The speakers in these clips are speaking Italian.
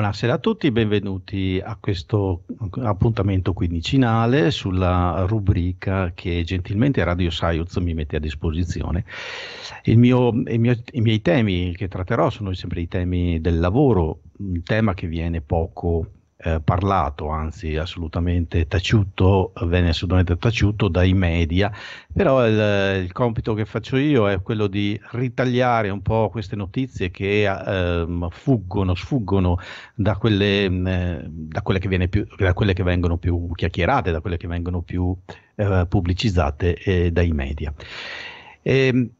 Buonasera a tutti, benvenuti a questo appuntamento quindicinale sulla rubrica che gentilmente Radio Saiuz mi mette a disposizione. Mio, mio, I miei temi che tratterò sono sempre i temi del lavoro, un tema che viene poco eh, parlato, anzi assolutamente taciuto, venne assolutamente taciuto dai media, però il, il, compito che faccio io è quello di ritagliare un po' queste notizie che eh, fuggono, sfuggono da quelle, mm, eh, da, quelle più, da quelle, che vengono più chiacchierate, da quelle che vengono più eh, pubblicizzate eh, dai media. E, ehm,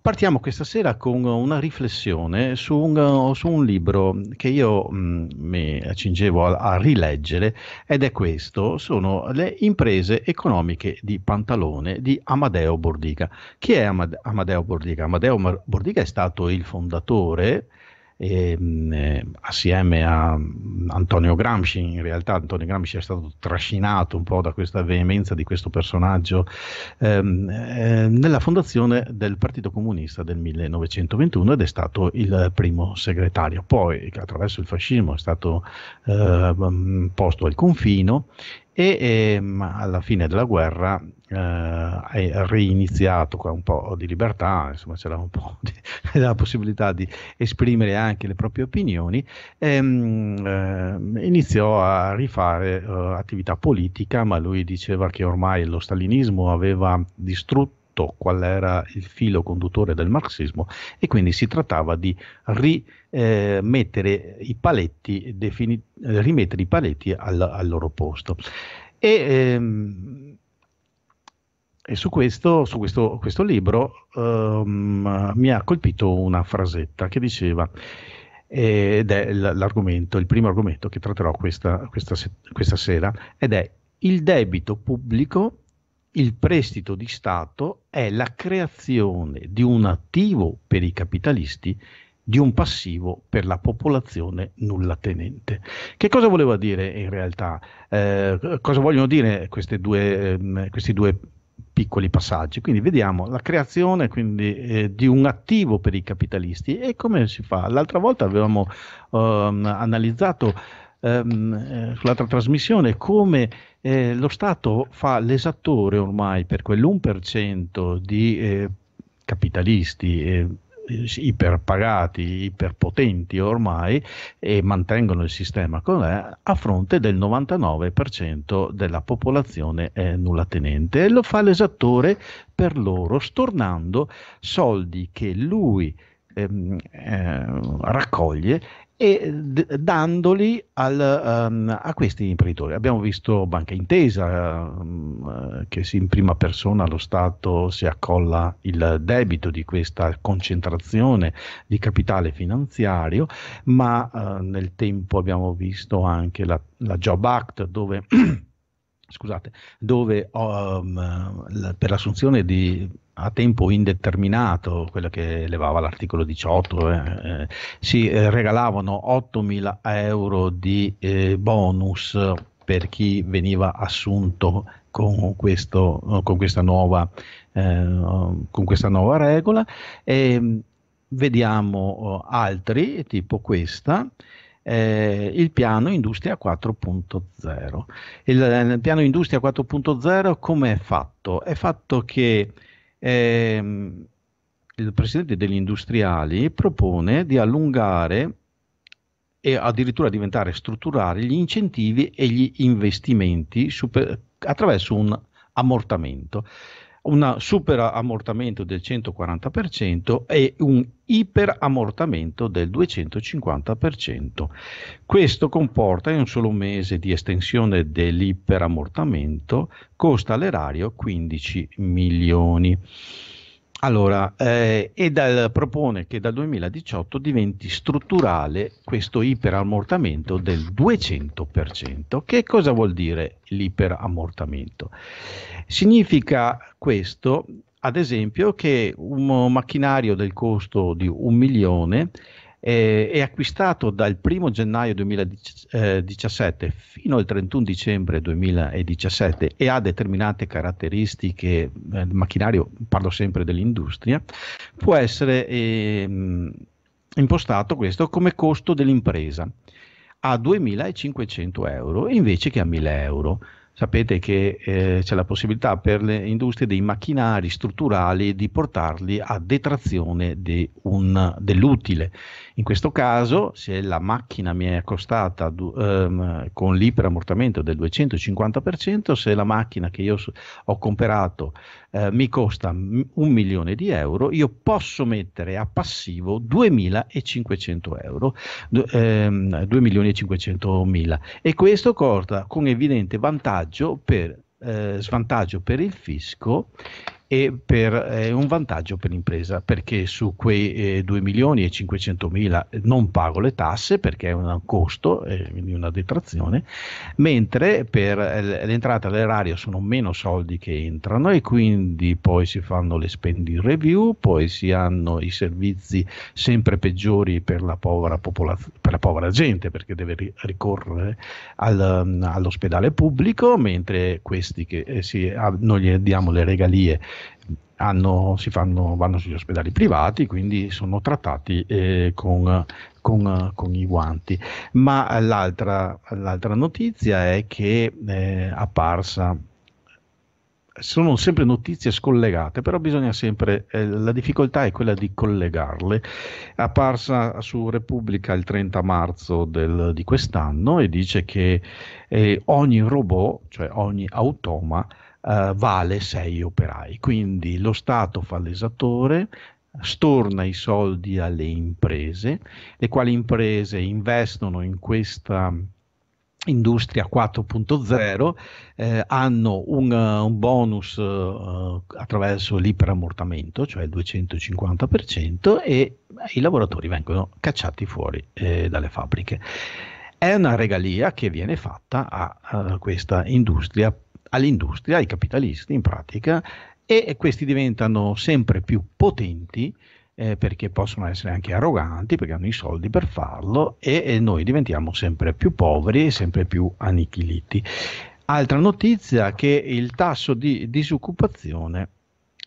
partiamo questa sera con una riflessione su un, su un libro che io mh, mm, mi accingevo a, a, rileggere ed è questo, sono le imprese economiche di Pantalone di Amadeo Bordiga. Chi è Amadeo Bordiga? Amadeo Bordiga è stato il fondatore e, ehm, mh, eh, assieme a Antonio Gramsci, in realtà Antonio Gramsci è stato trascinato un po' da questa veemenza di questo personaggio, ehm, eh, nella fondazione del Partito Comunista del 1921 ed è stato il primo segretario. Poi attraverso il fascismo è stato eh, posto al confino e ehm, alla fine della guerra eh, è reiniziato con un po' di libertà, insomma c'era un po' di, la possibilità di esprimere anche le proprie opinioni, ehm, ehm, iniziò a rifare eh, attività politica, ma lui diceva che ormai lo stalinismo aveva distrutto qual era il filo conduttore del marxismo e quindi si trattava di ri eh, mettere i paletti, defini- eh, rimettere i paletti al, al loro posto. E, ehm, e su, questo, su questo, questo libro ehm, mi ha colpito una frasetta che diceva, eh, ed è l'argomento, il primo argomento che tratterò questa, questa, questa sera, ed è il debito pubblico il prestito di Stato è la creazione di un attivo per i capitalisti di un passivo per la popolazione nullatenente. Che cosa voleva dire in realtà? Eh, cosa vogliono dire due, ehm, questi due piccoli passaggi? Quindi vediamo la creazione quindi, eh, di un attivo per i capitalisti e come si fa? L'altra volta avevamo ehm, analizzato ehm, eh, sull'altra trasmissione come eh, lo Stato fa l'esattore ormai per quell'1% di eh, capitalisti eh, iperpagati, iperpotenti ormai e mantengono il sistema com'è a fronte del 99% della popolazione nullatenente e lo fa l'esattore per loro stornando soldi che lui Ehm, eh, raccoglie e d- dandoli al, um, a questi imprenditori. Abbiamo visto Banca Intesa um, che in prima persona lo Stato si accolla il debito di questa concentrazione di capitale finanziario, ma uh, nel tempo abbiamo visto anche la, la Job Act dove... scusate, dove um, per l'assunzione di a tempo indeterminato, quella che levava l'articolo 18, eh, eh, si eh, regalavano 8.000 euro di eh, bonus per chi veniva assunto con, questo, con, questa, nuova, eh, con questa, nuova, regola. E, vediamo oh, altri, tipo questa. Eh, il piano Industria 4.0. Il, il, piano Industria 4.0 come è fatto? È fatto che eh, il presidente degli industriali propone di allungare e addirittura diventare strutturali gli incentivi e gli investimenti super, attraverso un ammortamento un super ammortamento del 140% e un iperammortamento del 250%. Questo comporta in un solo mese di estensione dell'iperammortamento, costa all'erario 15 milioni. Allora, eh, Edal propone che dal 2018 diventi strutturale questo iperammortamento del 200%. Che cosa vuol dire l'iperammortamento? Significa questo, ad esempio, che un macchinario del costo di un milione eh, è acquistato dal 1 gennaio 2017 eh, fino al 31 dicembre 2017 e ha determinate caratteristiche, eh, macchinario parlo sempre dell'industria, può essere eh, impostato questo come costo dell'impresa a 2.500 euro invece che a 1.000 euro. Sapete che eh, c'è la possibilità per le industrie dei macchinari strutturali di portarli a detrazione de un, dell'utile in questo caso, se la macchina mi è costata ehm, con l'iperammortamento del 250%, se la macchina che io ho comprato eh, mi costa un milione di euro, io posso mettere a passivo 2.500 euro, ehm, 2.500.000 e questo porta con evidente vantaggio per, eh, svantaggio per il fisco e per eh, un vantaggio per l'impresa perché su quei eh, 2 milioni e 500 mila eh, non pago le tasse perché è un costo eh, quindi una detrazione mentre per eh, l'entrata all'erario sono meno soldi che entrano e quindi poi si fanno le spending review poi si hanno i servizi sempre peggiori per la povera, popolaz- per la povera gente perché deve ri- ricorrere al, mm, all'ospedale pubblico mentre questi che eh, si, a, ah, noi gli diamo le regalie hanno, si fanno, vanno sugli ospedali privati, quindi sono trattati eh, con, con, con, i guanti. Ma l'altra, l'altra notizia è che eh, apparsa sono sempre notizie scollegate, però bisogna sempre, eh, la difficoltà è quella di collegarle. Apparsa su Repubblica il 30 marzo del, di quest'anno e dice che eh, ogni robot, cioè ogni automa, eh, vale 6 operai. Quindi lo Stato fa l'esattore, storna i soldi alle imprese, le quali imprese investono in questa Industria 4.0 eh, hanno un, un bonus uh, attraverso l'iperammortamento, cioè il 250%, e i lavoratori vengono cacciati fuori eh, dalle fabbriche. È una regalia che viene fatta a, a questa industria all'industria, ai capitalisti in pratica, e questi diventano sempre più potenti eh, perché possono essere anche arroganti, perché hanno i soldi per farlo e, e noi diventiamo sempre più poveri e sempre più annichiliti. Altra notizia è che il tasso di disoccupazione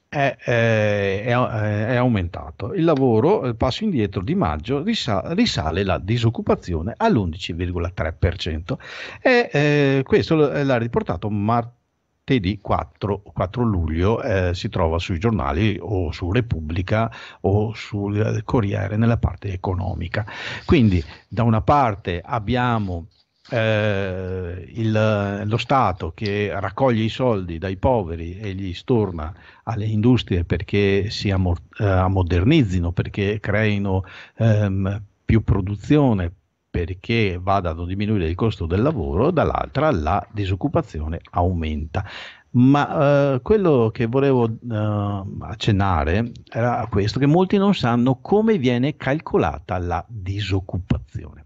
è, è, è, aumentato. Il lavoro, il passo indietro di maggio, risa, risale la disoccupazione all'11,3%. E eh, questo l'ha riportato martedì 4, 4 luglio, eh, si trova sui giornali o su Repubblica o sul Corriere nella parte economica. Quindi da una parte abbiamo eh, il, lo Stato che raccoglie i soldi dai poveri e li storna alle industrie perché si eh, ammodernizzino, perché creino ehm, più produzione, perché vadano a diminuire il costo del lavoro, dall'altra la disoccupazione aumenta. Ma eh, quello che volevo eh, accennare era questo, che molti non sanno come viene calcolata la disoccupazione.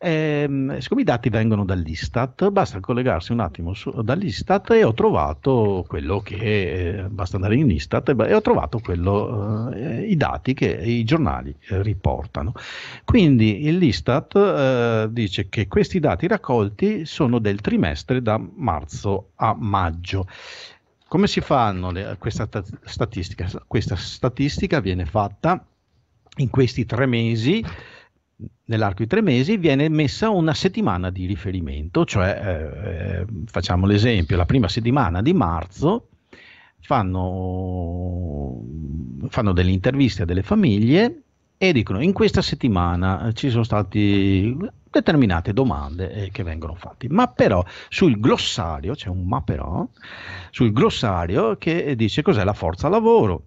Ehm, siccome i dati vengono dall'Istat, basta collegarsi un attimo su, dall'Istat e ho trovato quello che, eh, basta andare in Istat e, e ho trovato quello, eh, i dati che i giornali eh, riportano. Quindi l'Istat eh, dice che questi dati raccolti sono del trimestre da marzo a maggio. Come si fanno le, questa t- statistica? Questa statistica viene fatta in questi tre mesi nell'arco di tre mesi viene messa una settimana di riferimento, cioè eh, eh, facciamo l'esempio, la prima settimana di marzo fanno, fanno delle interviste a delle famiglie e dicono in questa settimana ci sono state determinate domande eh, che vengono fatte, ma però sul glossario, c'è un ma però, sul glossario che dice cos'è la forza lavoro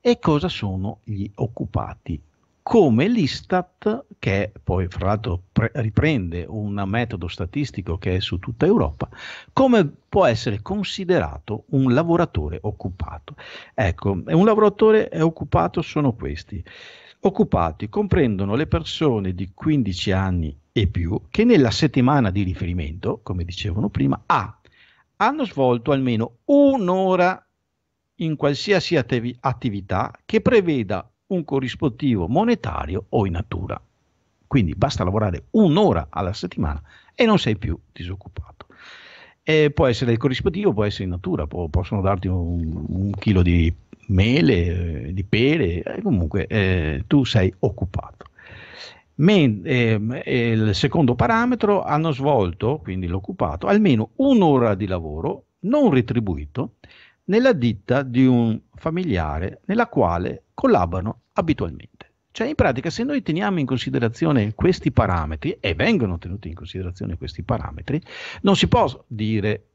e cosa sono gli occupati come l'Istat, che poi fra l'altro pre- riprende un metodo statistico che è su tutta Europa, come può essere considerato un lavoratore occupato. Ecco, un lavoratore occupato sono questi. Occupati comprendono le persone di 15 anni e più che nella settimana di riferimento, come dicevano prima, A, hanno svolto almeno un'ora in qualsiasi attiv- attività che preveda un corrispettivo monetario o in natura. Quindi basta lavorare un'ora alla settimana e non sei più disoccupato. E può essere il corrispettivo, può essere in natura, può, possono darti un, un, chilo di mele, eh, di pere, eh, comunque eh, tu sei occupato. Men, eh, il secondo parametro hanno svolto, quindi l'occupato, almeno un'ora di lavoro non retribuito nella ditta di un familiare nella quale collaborano abitualmente. Cioè in pratica se noi teniamo in considerazione questi parametri, e vengono tenuti in considerazione questi parametri, non si può dire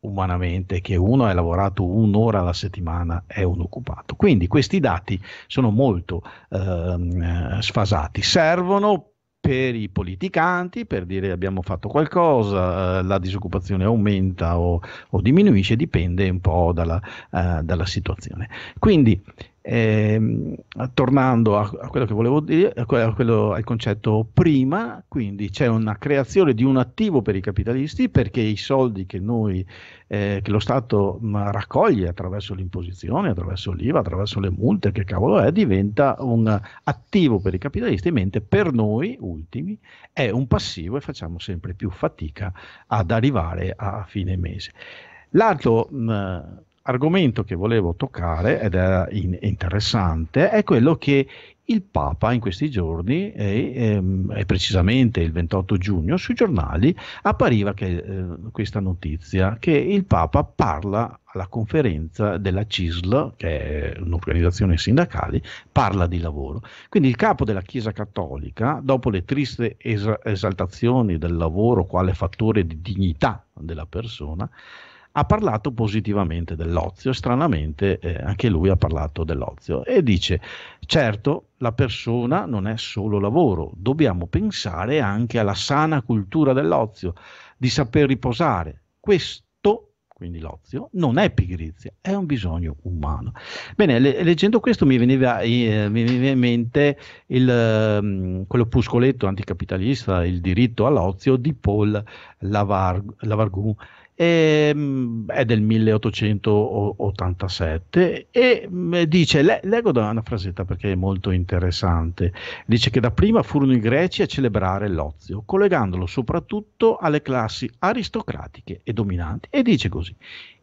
umanamente che uno ha lavorato un'ora alla settimana è un occupato. Quindi questi dati sono molto ehm, sfasati, servono per i politicanti, per dire abbiamo fatto qualcosa, eh, la disoccupazione aumenta o, o diminuisce, dipende un po' dalla, eh, dalla situazione. Quindi eh, tornando a, a, quello che volevo dire, a quello, a quello, al concetto prima, quindi c'è una creazione di un attivo per i capitalisti perché i soldi che, noi, eh, che lo Stato mm, raccoglie attraverso l'imposizione, attraverso l'IVA, attraverso le multe, che cavolo è, diventa un attivo per i capitalisti, mentre per noi ultimi è un passivo e facciamo sempre più fatica ad arrivare a fine mese. L'altro. mh, mm, argomento che volevo toccare ed è interessante è quello che il Papa in questi giorni e, ehm, e, precisamente il 28 giugno sui giornali appariva che, eh, questa notizia che il Papa parla alla conferenza della CISL, che è un'organizzazione sindacale, parla di lavoro. Quindi il capo della Chiesa Cattolica, dopo le triste es- esaltazioni del lavoro quale fattore di dignità della persona, ha parlato positivamente dell'ozio, stranamente eh, anche lui ha parlato dell'ozio e dice certo la persona non è solo lavoro, dobbiamo pensare anche alla sana cultura dell'ozio, di saper riposare. Questo quindi l'ozio, non è pigrizia, è un bisogno umano. Bene, le, leggendo questo mi veniva, eh, mi veniva in mente il, eh, quell'opuscoletto anticapitalista, Il diritto all'ozio di Paul Lavar, Lavargou, Ehm, è del 1887 e mm, dice, le, leggo da una frasetta perché è molto interessante, dice che dapprima furono i greci a celebrare l'ozio, collegandolo soprattutto alle classi aristocratiche e dominanti e dice così,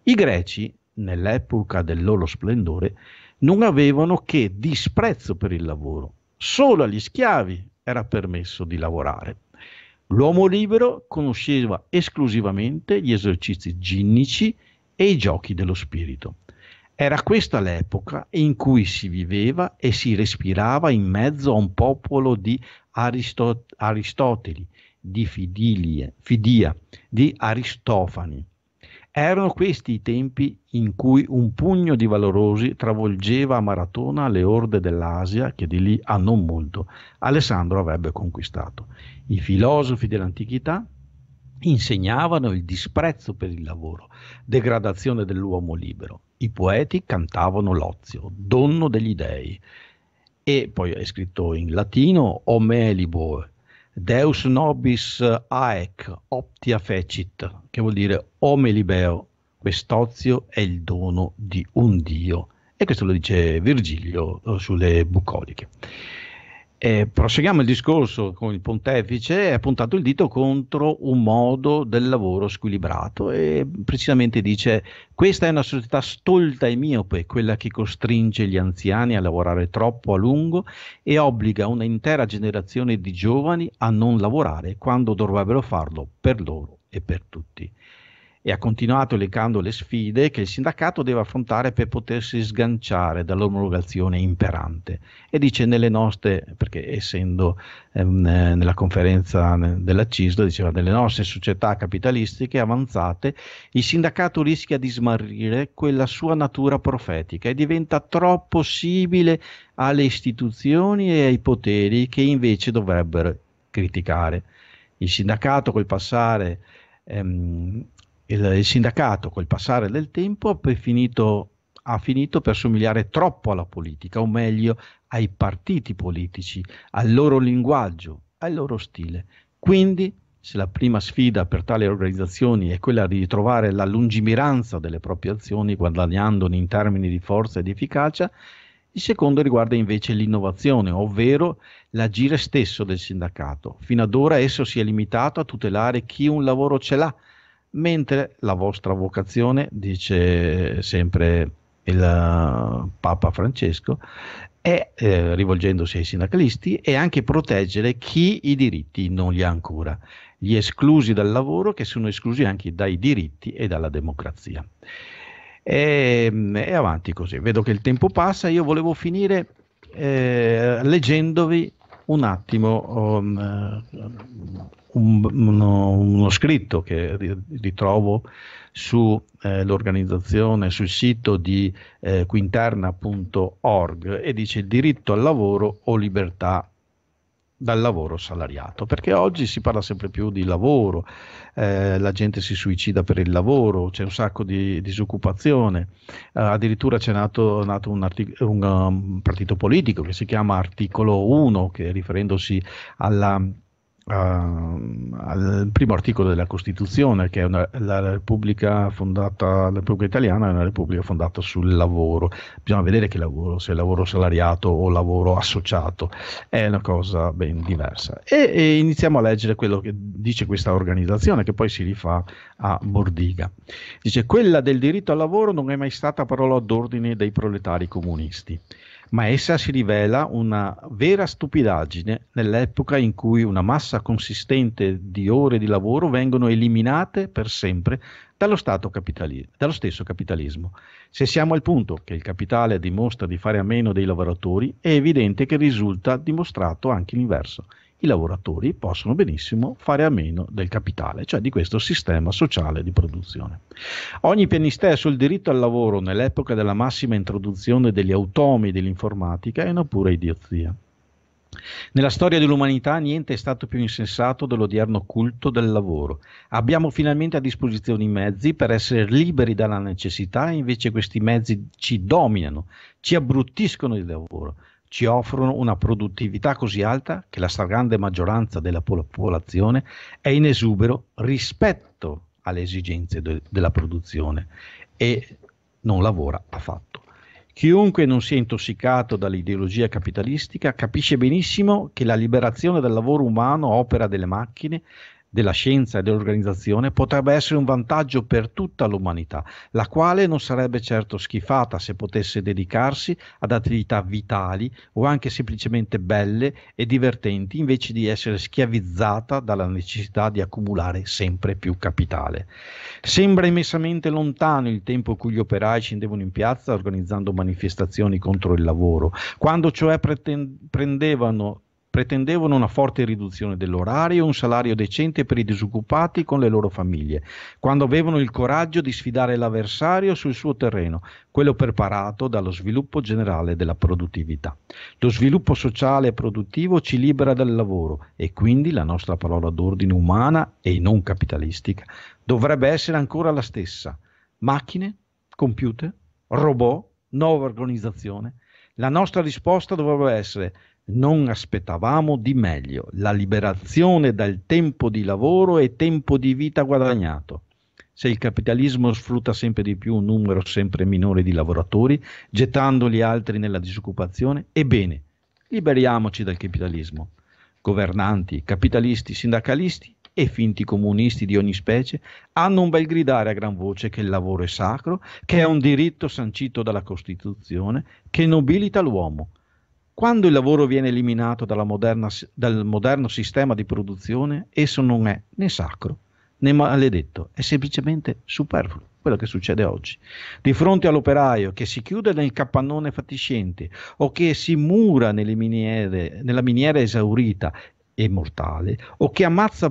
i greci nell'epoca del loro splendore non avevano che disprezzo per il lavoro, solo agli schiavi era permesso di lavorare. L'uomo libero conosceva esclusivamente gli esercizi ginnici e i giochi dello spirito. Era questa l'epoca in cui si viveva e si respirava in mezzo a un popolo di Aristot- Aristoteli, di Fidilie, Fidia, di Aristofani, erano questi i tempi in cui un pugno di valorosi travolgeva a maratona le orde dell'Asia che di lì a non molto Alessandro avrebbe conquistato. I filosofi dell'antichità insegnavano il disprezzo per il lavoro, degradazione dell'uomo libero. I poeti cantavano l'ozio, donno degli dei. E poi è scritto in latino, Homelibor, Deus nobis eh, aec optia fecit, che vuol dire o me libero, quest'ozio è il dono di un Dio. E questo lo dice Virgilio eh, sulle bucoliche. Eh, proseguiamo il discorso con il pontefice e ha puntato il dito contro un modo del lavoro squilibrato e precisamente dice questa è una società stolta e miope, quella che costringe gli anziani a lavorare troppo a lungo e obbliga un'intera generazione di giovani a non lavorare quando dovrebbero farlo per loro e per tutti e ha continuato elencando le sfide che il sindacato deve affrontare per potersi sganciare dall'omologazione imperante. E dice nelle nostre, perché essendo ehm, eh, nella conferenza della CISLA, diceva nelle nostre società capitalistiche avanzate, il sindacato rischia di smarrire quella sua natura profetica e diventa troppo simile alle istituzioni e ai poteri che invece dovrebbero criticare. Il sindacato col passare ehm, il, il sindacato col passare del tempo finito, ha finito per somigliare troppo alla politica, o meglio ai partiti politici, al loro linguaggio, al loro stile. Quindi, se la prima sfida per tali organizzazioni è quella di ritrovare la lungimiranza delle proprie azioni, guadagnandone in termini di forza ed efficacia, il secondo riguarda invece l'innovazione, ovvero l'agire stesso del sindacato. Fino ad ora esso si è limitato a tutelare chi un lavoro ce l'ha mentre la vostra vocazione, dice sempre il eh, Papa Francesco, è, eh, rivolgendosi ai sindacalisti, è anche proteggere chi i diritti non li ha ancora, gli esclusi dal lavoro che sono esclusi anche dai diritti e dalla democrazia. E, ehm, e avanti così, vedo che il tempo passa, io volevo finire eh, leggendovi un attimo um, eh, un, uno, uno, scritto che ritrovo sull'organizzazione, eh, sul sito di eh, quinterna.org e dice diritto al lavoro o libertà dal lavoro salariato, perché oggi si parla sempre più di lavoro, eh, la gente si suicida per il lavoro, c'è un sacco di disoccupazione, eh, addirittura c'è nato, nato un, artic- un um, partito politico che si chiama Articolo 1, che riferendosi alla Ehm, al primo articolo della Costituzione, che è una, la Repubblica fondata, la Repubblica italiana è una Repubblica fondata sul lavoro. Bisogna vedere che lavoro, se è lavoro salariato o lavoro associato, è una cosa ben diversa. E, e iniziamo a leggere quello che dice questa organizzazione, che poi si rifà a Bordiga. Dice: Quella del diritto al lavoro non è mai stata parola d'ordine dei proletari comunisti ma essa si rivela una vera stupidaggine nell'epoca in cui una massa consistente di ore di lavoro vengono eliminate per sempre dallo, capitali- dallo stesso capitalismo. Se siamo al punto che il capitale dimostra di fare a meno dei lavoratori, è evidente che risulta dimostrato anche l'inverso i lavoratori possono benissimo fare a meno del capitale, cioè di questo sistema sociale di produzione. Ogni pianistè sul diritto al lavoro nell'epoca della massima introduzione degli automi dell'informatica è una pura idiozia. Nella storia dell'umanità niente è stato più insensato dell'odierno culto del lavoro. Abbiamo finalmente a disposizione i mezzi per essere liberi dalla necessità e invece questi mezzi ci dominano, ci abbruttiscono il lavoro, ci offrono una produttività così alta che la stragrande maggioranza della popolazione è in esubero rispetto alle esigenze de- della produzione e non lavora affatto. Chiunque non sia intossicato dall'ideologia capitalistica capisce benissimo che la liberazione del lavoro umano opera delle macchine della scienza e dell'organizzazione potrebbe essere un vantaggio per tutta l'umanità, la quale non sarebbe certo schifata se potesse dedicarsi ad attività vitali o anche semplicemente belle e divertenti invece di essere schiavizzata dalla necessità di accumulare sempre più capitale. Sembra immensamente lontano il tempo in cui gli operai scendevano in piazza organizzando manifestazioni contro il lavoro, quando cioè pretend- prendevano pretendevano una forte riduzione dell'orario e un salario decente per i disoccupati con le loro famiglie, quando avevano il coraggio di sfidare l'avversario sul suo terreno, quello preparato dallo sviluppo generale della produttività. Lo sviluppo sociale e produttivo ci libera dal lavoro e quindi la nostra parola d'ordine umana e non capitalistica dovrebbe essere ancora la stessa. Macchine, computer, robot, nuova organizzazione. La nostra risposta dovrebbe essere non aspettavamo di meglio, la liberazione dal tempo di lavoro e tempo di vita guadagnato. Se il capitalismo sfrutta sempre di più un numero sempre minore di lavoratori, gettandoli altri nella disoccupazione, ebbene, liberiamoci dal capitalismo. Governanti, capitalisti, sindacalisti e finti comunisti di ogni specie hanno un bel gridare a gran voce che il lavoro è sacro, che è un diritto sancito dalla Costituzione, che nobilita l'uomo. Quando il lavoro viene eliminato moderna, dal moderno sistema di produzione, esso non è né sacro né maledetto, è semplicemente superfluo, quello che succede oggi. Di fronte all'operaio che si chiude nel capannone fatiscente o che si mura miniere, nella miniera esaurita e mortale o che,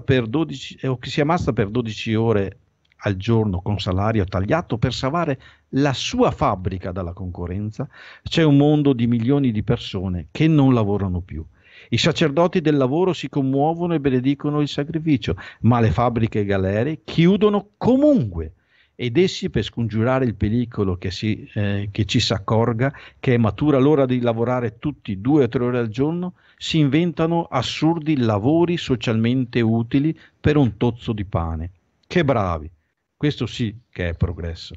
per 12, o che si ammazza per 12 ore al giorno con salario tagliato per salvare la sua fabbrica dalla concorrenza, c'è un mondo di milioni di persone che non lavorano più. I sacerdoti del lavoro si commuovono e benedicono il sacrificio, ma le fabbriche e galere chiudono comunque ed essi per scongiurare il pericolo che, si, eh, che ci si accorga che è matura l'ora di lavorare tutti due o tre ore al giorno, si inventano assurdi lavori socialmente utili per un tozzo di pane. Che bravi! Questo sì che è progresso.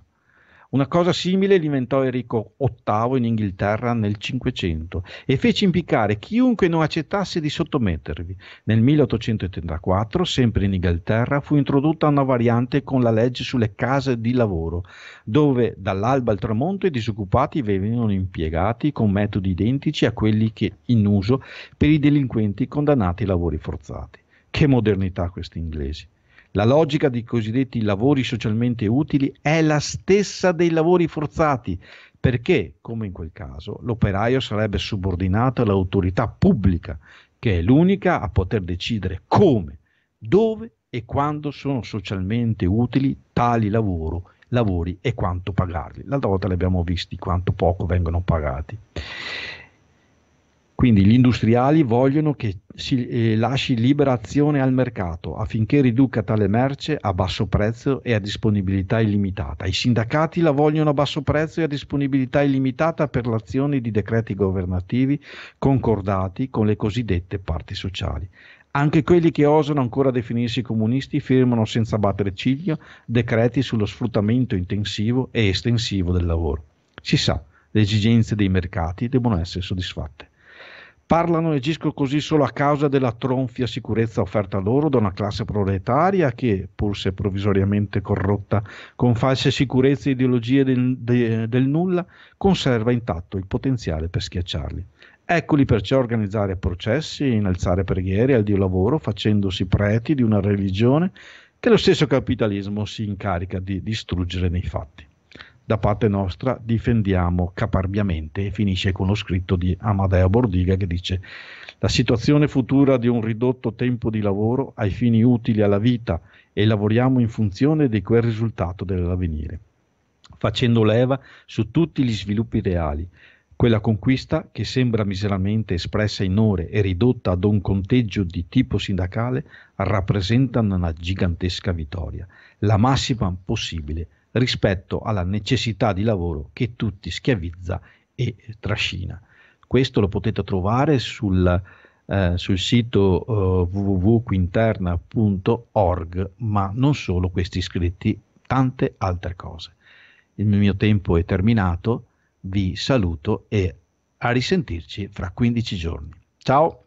Una cosa simile l'inventò Enrico VIII in Inghilterra nel 500 e fece impiccare chiunque non accettasse di sottomettervi. Nel 1834, sempre in Inghilterra, fu introdotta una variante con la legge sulle case di lavoro, dove dall'alba al tramonto i disoccupati venivano impiegati con metodi identici a quelli in uso per i delinquenti condannati ai lavori forzati. Che modernità questi inglesi! La logica dei cosiddetti lavori socialmente utili è la stessa dei lavori forzati, perché, come in quel caso, l'operaio sarebbe subordinato all'autorità pubblica, che è l'unica a poter decidere come, dove e quando sono socialmente utili tali lavoro, lavori e quanto pagarli. L'altra volta li abbiamo visti quanto poco vengono pagati. Quindi gli industriali vogliono che si, eh, lasci libera azione al mercato affinché riduca tale merce a basso prezzo e a disponibilità illimitata. I sindacati la vogliono a basso prezzo e a disponibilità illimitata per l'azione di decreti governativi concordati con le cosiddette parti sociali. Anche quelli che osano ancora definirsi comunisti firmano senza battere ciglio decreti sullo sfruttamento intensivo e estensivo del lavoro. Si sa, le esigenze dei mercati devono essere soddisfatte parlano e agiscono così solo a causa della tronfia sicurezza offerta loro da una classe proletaria che, pur se provvisoriamente corrotta, con false sicurezze e ideologie del, de, del nulla, conserva intatto il potenziale per schiacciarli. Eccoli perciò organizzare processi, innalzare preghiere al Dio lavoro, facendosi preti di una religione che lo stesso capitalismo si incarica di distruggere nei fatti da parte nostra difendiamo caparbiamente e finisce con lo scritto di Amadeo Bordiga che dice la situazione futura di un ridotto tempo di lavoro ai fini utili alla vita e lavoriamo in funzione di quel risultato dell'avvenire, facendo leva su tutti gli sviluppi reali. Quella conquista, che sembra miseramente espressa in ore e ridotta ad un conteggio di tipo sindacale, rappresenta una gigantesca vittoria, la massima possibile rispetto alla necessità di lavoro che tutti schiavizza e trascina. Questo lo potete trovare sul, eh, sul sito eh, www.quinterna.org, ma non solo questi iscritti, tante altre cose. Il mio tempo è terminato, vi saluto e a risentirci fra 15 giorni. Ciao!